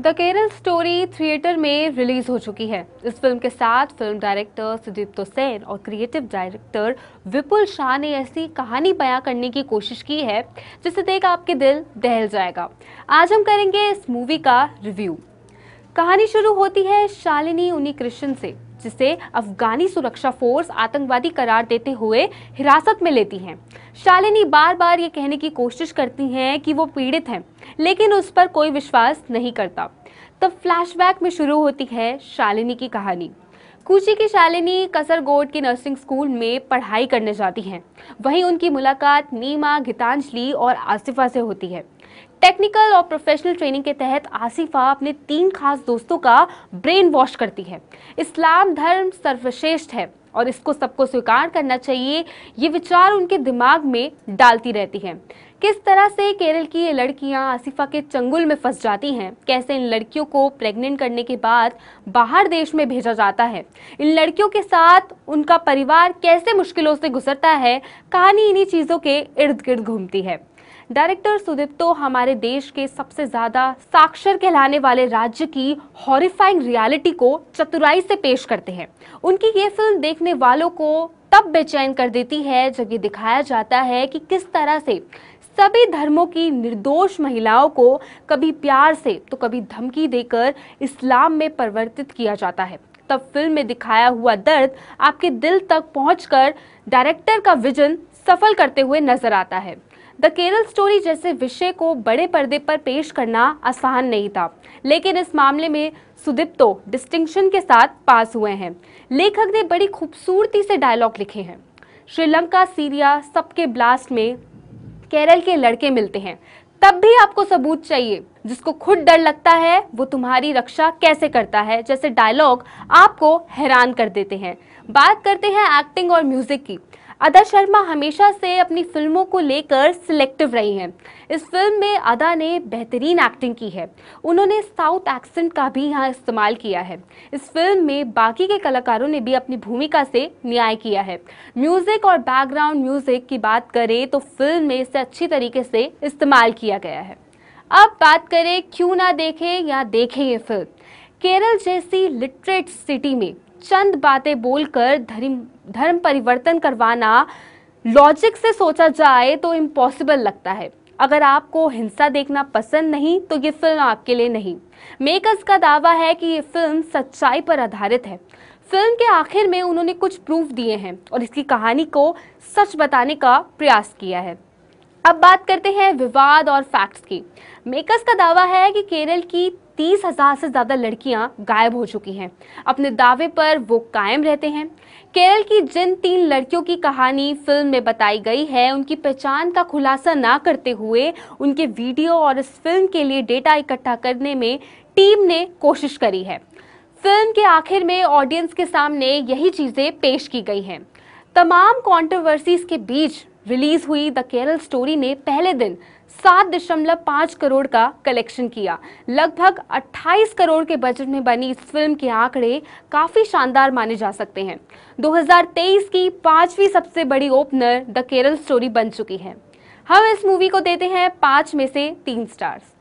the Kerala story theatre में release हो चुकी है इस फिल्म के साथ फिल्म डायरेक्टर तो सेन और क्रिएटिव डायरेक्टर विपुल शाह ने ऐसी कहानी बयां करने की कोशिश की है जिसे देख आपके दिल दहल जाएगा आज हम करेंगे इस मूवी का रिव्यू कहानी शुरू होती है शालिनी उन्नी कृष्ण से जिसे अफगानी सुरक्षा फोर्स आतंकवादी करार देते हुए हिरासत में लेती हैं शालिनी बार बार ये कहने की कोशिश करती हैं कि वो पीड़ित हैं लेकिन उस पर कोई विश्वास नहीं करता तब फ्लैशबैक में शुरू होती है शालिनी की कहानी कूची की शालिनी कसरगोड के नर्सिंग स्कूल में पढ़ाई करने जाती हैं वहीं उनकी मुलाकात नीमा गीतांजलि और आसिफा से होती है टेक्निकल और प्रोफेशनल ट्रेनिंग के तहत आसिफा अपने तीन खास दोस्तों का ब्रेन वॉश करती है इस्लाम धर्म सर्वश्रेष्ठ है और इसको सबको स्वीकार करना चाहिए ये विचार उनके दिमाग में डालती रहती है किस तरह से केरल की ये लड़कियां आसिफा के चंगुल में फंस जाती हैं कैसे इन लड़कियों को प्रेग्नेंट करने के बाद बाहर देश में भेजा जाता है इन लड़कियों के साथ उनका परिवार कैसे मुश्किलों से गुजरता है कहानी इन्हीं चीज़ों के इर्द गिर्द घूमती है डायरेक्टर सुदीप्तो हमारे देश के सबसे ज़्यादा साक्षर कहलाने वाले राज्य की हॉरिफाइंग रियलिटी को चतुराई से पेश करते हैं उनकी ये फिल्म देखने वालों को तब बेचैन कर देती है जब ये दिखाया जाता है कि किस तरह से सभी धर्मों की निर्दोष महिलाओं को कभी प्यार से तो कभी धमकी देकर इस्लाम में परिवर्तित किया जाता है तब फिल्म में दिखाया हुआ दर्द आपके दिल तक पहुंचकर डायरेक्टर का विजन सफल करते हुए नजर आता है द केरल स्टोरी जैसे विषय को बड़े पर्दे पर पेश करना आसान नहीं था लेकिन इस मामले में सुदीप्तो डिस्टिंक्शन के साथ पास हुए हैं लेखक ने बड़ी खूबसूरती से डायलॉग लिखे हैं श्रीलंका सीरिया सबके ब्लास्ट में केरल के लड़के मिलते हैं तब भी आपको सबूत चाहिए जिसको खुद डर लगता है वो तुम्हारी रक्षा कैसे करता है जैसे डायलॉग आपको हैरान कर देते हैं बात करते हैं एक्टिंग और म्यूजिक की अदा शर्मा हमेशा से अपनी फिल्मों को लेकर सिलेक्टिव रही हैं इस फिल्म में अदा ने बेहतरीन एक्टिंग की है उन्होंने साउथ एक्सेंट का भी यहाँ इस्तेमाल किया है इस फिल्म में बाकी के कलाकारों ने भी अपनी भूमिका से न्याय किया है म्यूज़िक और बैकग्राउंड म्यूज़िक की बात करें तो फिल्म में इसे अच्छी तरीके से इस्तेमाल किया गया है अब बात करें क्यों ना देखें या देखें ये फिल्म केरल जैसी लिटरेट सिटी में चंद बातें बोलकर धर्म धर्म परिवर्तन करवाना लॉजिक से सोचा जाए तो इम्पॉसिबल लगता है अगर आपको हिंसा देखना पसंद नहीं तो ये फिल्म आपके लिए नहीं मेकर्स का दावा है कि ये फिल्म सच्चाई पर आधारित है फिल्म के आखिर में उन्होंने कुछ प्रूफ दिए हैं और इसकी कहानी को सच बताने का प्रयास किया है अब बात करते हैं विवाद और फैक्ट्स की मेकर्स का दावा है कि केरल की तीस हजार से ज़्यादा लड़कियां गायब हो चुकी हैं अपने दावे पर वो कायम रहते हैं केरल की जिन तीन लड़कियों की कहानी फिल्म में बताई गई है उनकी पहचान का खुलासा ना करते हुए उनके वीडियो और इस फिल्म के लिए डेटा इकट्ठा करने में टीम ने कोशिश करी है फिल्म के आखिर में ऑडियंस के सामने यही चीज़ें पेश की गई हैं तमाम कॉन्ट्रोवर्सीज के बीच रिलीज हुई द केरल स्टोरी ने पहले दिन सात दशमलव पाँच करोड़ का कलेक्शन किया लगभग 28 करोड़ के बजट में बनी इस फिल्म के आंकड़े काफ़ी शानदार माने जा सकते हैं 2023 की पांचवी सबसे बड़ी ओपनर द केरल स्टोरी बन चुकी है हम इस मूवी को देते हैं पांच में से तीन स्टार्स